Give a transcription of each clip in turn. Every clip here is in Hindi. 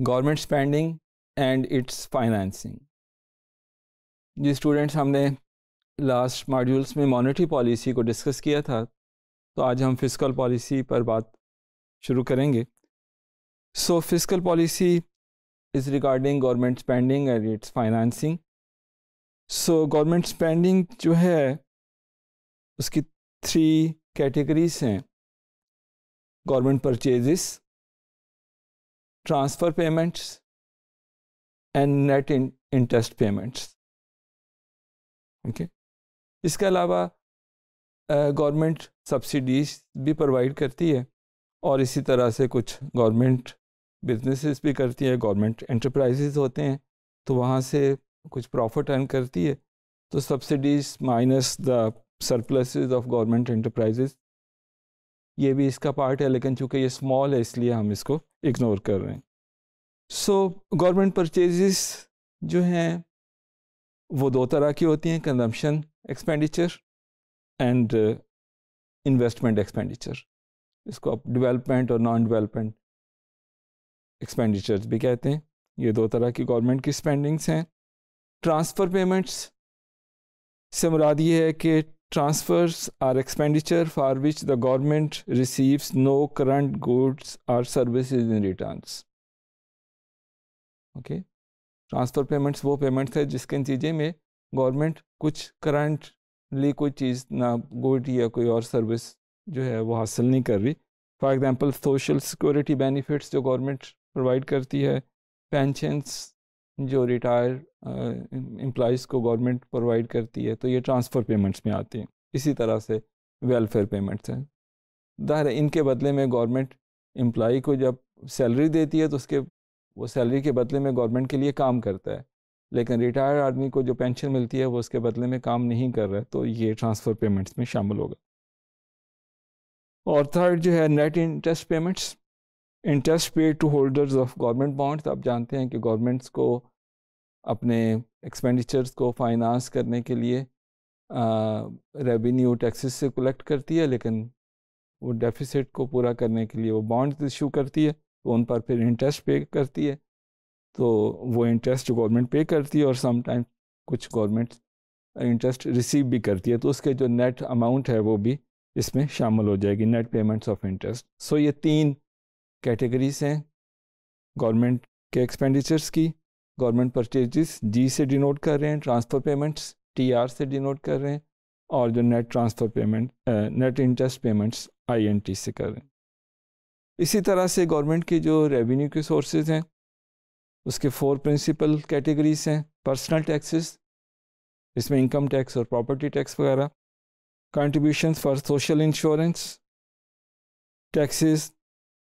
Government spending and its financing जी स्टूडेंट्स हमने लास्ट मॉड्यूल्स में मॉनेटरी पॉलिसी को डिस्कस किया था तो आज हम फिजिकल पॉलिसी पर बात शुरू करेंगे so physical policy is regarding government spending and its financing so government spending जो है उसकी थ्री कैटेगरीज हैं government purchases transfer payments and net in, interest payments okay इसके अलावा गवर्नमेंट सब्सिडीज भी प्रोवाइड करती है और इसी तरह से कुछ गवर्नमेंट बिजनेसेस भी करती है गवर्नमेंट एंटरप्राइजेज होते हैं तो वहाँ से कुछ प्रॉफिट अर्न करती है तो subsidies minus the surpluses of government enterprises ये भी इसका पार्ट है लेकिन चूँकि ये स्मॉल है इसलिए हम इसको इग्नोर कर रहे हैं सो गवर्नमेंट परचेजेस जो हैं वो दो तरह की होती हैं consumption expenditure and investment expenditure इसको आप डेवलपमेंट और नॉन डेवलपमेंट एक्सपेंडिचर्स भी कहते हैं ये दो तरह की गवर्नमेंट की स्पेंडिंग्स हैं ट्रांसफ़र पेमेंट्स से मुराद ये है कि Transfers are expenditure for which the government receives no current goods or services in returns. Okay transfer payments वो पेमेंट्स है जिसके नतीजे में गवर्नमेंट कुछ करंटली कोई चीज़ ना गुड या कोई और सर्विस जो है वो हासिल नहीं कर रही for example social security benefits जो गवर्नमेंट प्रोवाइड करती है पेंशनस जो रिटायर एम्प्लॉज़ को गवर्नमेंट प्रोवाइड करती है तो ये ट्रांसफ़र पेमेंट्स में आती हैं इसी तरह से वेलफेयर पेमेंट्स हैं ज़ाहिर इनके बदले में गवर्नमेंट एम्प्लॉ को जब सैलरी देती है तो उसके वो सैलरी के बदले में गवर्नमेंट के लिए काम करता है लेकिन रिटायर्ड आदमी को जो पेंशन मिलती है वो उसके बदले में काम नहीं कर रहा है तो ये ट्रांसफ़र पेमेंट्स में शामिल होगा और थर्ड जो है net interest payments interest pay to holders of government bonds आप जानते हैं कि गवर्नमेंट्स को अपने एक्सपेंडिचर्स को फाइनेंस करने के लिए रेवेन्यू टैक्सेस से कलेक्ट करती है लेकिन वो डेफिसिट को पूरा करने के लिए वो बॉन्ड्स इशू करती है तो उन पर फिर इंटरेस्ट पे करती है तो वो इंटरेस्ट गवर्नमेंट पे करती है और समटाइम कुछ गवर्नमेंट इंटरेस्ट रिसीव भी करती है तो उसके जो नेट अमाउंट है वो भी इसमें शामिल हो जाएगी net payments of interest so ये तीन कैटेगरीज हैं गवर्नमेंट के एक्सपेंडिचर्स की गवर्नमेंट परचेजेस जी से डिनोट कर रहे हैं ट्रांसफ़र पेमेंट्स टी आर से डिनोट कर रहे हैं और जो net transfer payment net interest payments I N T से कर रहे हैं इसी तरह से गवर्नमेंट के जो रेवेन्यू के सोर्सेज हैं उसके फोर प्रिंसिपल कैटेगरीज हैं पर्सनल टैक्सेस इसमें इनकम टैक्स और प्रॉपर्टी टैक्स वगैरह contribution for social insurance taxes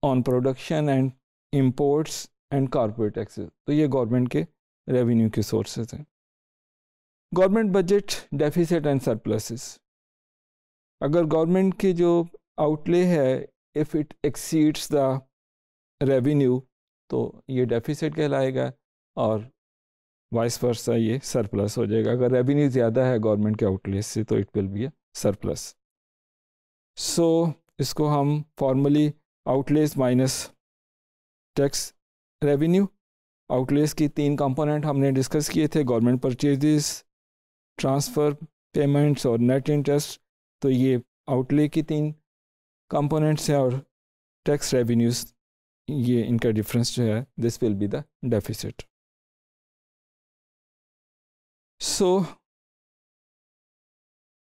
on production and imports and corporate taxes तो ये गवर्नमेंट के रेवेन्यू के सोर्सेज हैं government budget deficit and surpluses अगर गवर्नमेंट के जो आउटले है if it exceeds the revenue तो ये डेफिसिट कहलाएगा और वाइस वर्सा ये सरप्लस हो जाएगा अगर रेवेन्यू ज़्यादा है गवर्नमेंट के आउटले से तो it will be a surplus so इसको हम formally outlays minus tax revenue outlays की तीन कंपोनेंट हमने डिस्कस किए थे गवर्नमेंट परचेजेस ट्रांसफ़र पेमेंट्स और नेट इंटरेस्ट तो ये आउटले की तीन कंपोनेंट्स हैं और टैक्स रेवेन्यूज़ ये इनका डिफरेंस जो है this will be the deficit so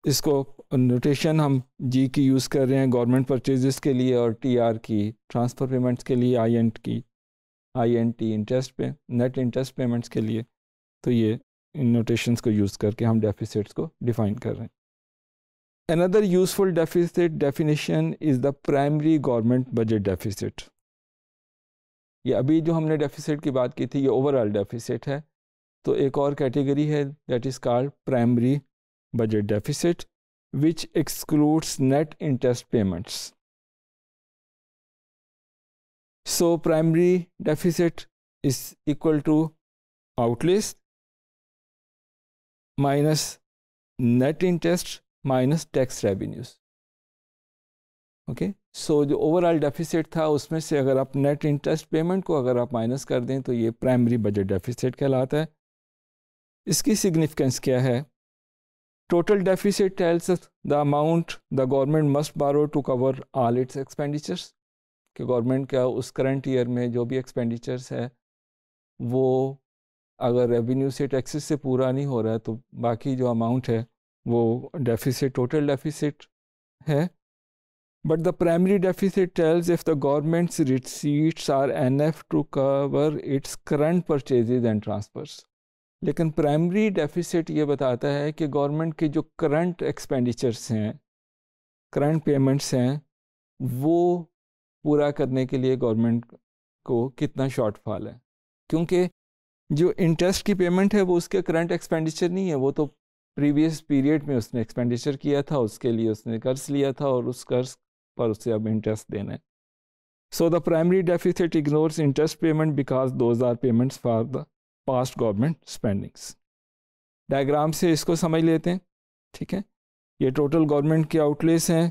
इसको नोटेशन हम जी की यूज़ कर रहे हैं गवर्नमेंट परचेजेस के लिए और टीआर की ट्रांसफ़र पेमेंट्स के लिए आईएनट की आईएनटी इंटरेस्ट पे नेट इंटरेस्ट पेमेंट्स के लिए तो ये इन नोटेशंस को यूज़ करके हम डेफिसिट्स को डिफ़ाइन कर रहे हैं another useful deficit definition is the primary government budget deficit ये अभी जो हमने डेफिसिट की बात की थी ये ओवरऑल डेफिसिट है तो एक और कैटेगरी है that is called primary budget deficit, which excludes net interest payments. So primary deficit is equal to outlays minus net interest minus tax revenues okay so जो ओवरऑल डेफिसिट था उसमें से अगर आप नेट इंटरेस्ट पेमेंट को अगर आप माइनस कर दें तो ये प्राइमरी बजट डेफिसिट कहलाता है इसकी सिग्निफिकेंस क्या है total deficit tells the amount the the must borrow to cover all its expenditures कि गवर्नमेंट का उस करंट ईयर में जो भी एक्सपेंडिचर्स है वो अगर रेवेन्यू से टैक्सेस से पूरा नहीं हो रहा है तो बाकी जो अमाउंट है वो डेफिसिट टोटल डेफिसिट है but the primary deficit tells if the government's receipts are enough to cover its current purchases and transfers लेकिन प्राइमरी डेफिसिट ये बताता है कि गवर्नमेंट के जो करंट एक्सपेंडिचर्स हैं करंट पेमेंट्स हैं वो पूरा करने के लिए गवर्नमेंट को कितना शॉर्टफॉल है क्योंकि जो इंटरेस्ट की पेमेंट है वो उसके करंट एक्सपेंडिचर नहीं है वो तो प्रीवियस पीरियड में उसने एक्सपेंडिचर किया था उसके लिए उसने कर्ज लिया था और उस कर्ज पर उसे अब इंटरेस्ट देना है so the primary deficit ignores interest payment because those are payments for the past government spendings diagram से इसको समझ लेते हैं ठीक है ये टोटल गवर्नमेंट के आउटलेस हैं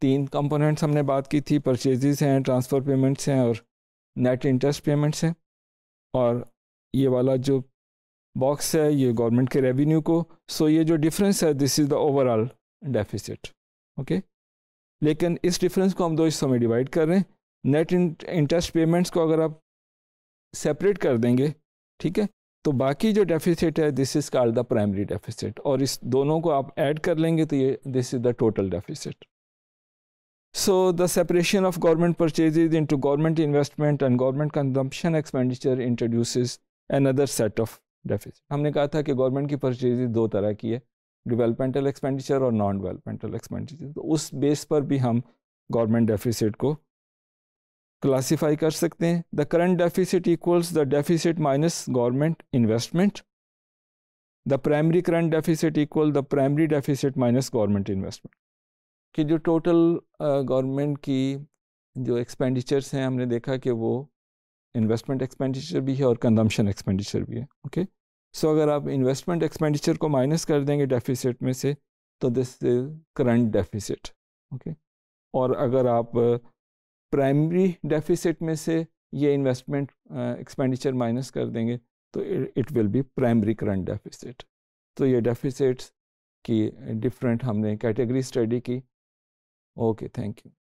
तीन कंपोनेंट्स हमने बात की थी परचेजेस हैं ट्रांसफ़र पेमेंट्स हैं और नेट इंटरेस्ट पेमेंट्स हैं और ये वाला जो बॉक्स है ये गवर्नमेंट के रेवेन्यू को सो ये जो डिफरेंस है this is the overall deficit okay लेकिन इस डिफरेंस को हम दो हिस्सों में डिवाइड कर रहे हैं नेट इंटरेस्ट पेमेंट्स को अगर आप सेपरेट कर देंगे ठीक है तो बाकी जो डेफिसिट है this is called the primary deficit और इस दोनों को आप ऐड कर लेंगे तो ये this is the total deficit separation of government purchase into government investment and government consumption expenditure introduce another set of deficit हमने कहा था कि गवर्नमेंट की परचेज दो तरह की है डिवेलपमेंटल एक्सपेंडिचर और नॉन डिवेलपमेंटल एक्सपेंडिचर तो उस बेस पर भी हम गवर्नमेंट डेफिसिट को क्लासीफाई कर सकते हैं the current deficit equals the deficit minus government investment the primary current deficit equal the primary deficit minus government investment कि जो टोटल गवर्नमेंट की जो एक्सपेंडिचर्स हैं हमने देखा कि वो इन्वेस्टमेंट एक्सपेंडिचर भी है और कंजम्पशन एक्सपेंडिचर भी है ओके okay? सो so, अगर आप इन्वेस्टमेंट एक्सपेंडिचर को माइनस कर देंगे डेफिसिट में से तो this is current deficit okay और अगर आप प्राइमरी डेफिसिट में से ये इन्वेस्टमेंट एक्सपेंडिचर माइनस कर देंगे तो it will be primary current deficit तो ये डेफिसिट्स की डिफरेंट हमने कैटेगरी स्टडी की ओके थैंक यू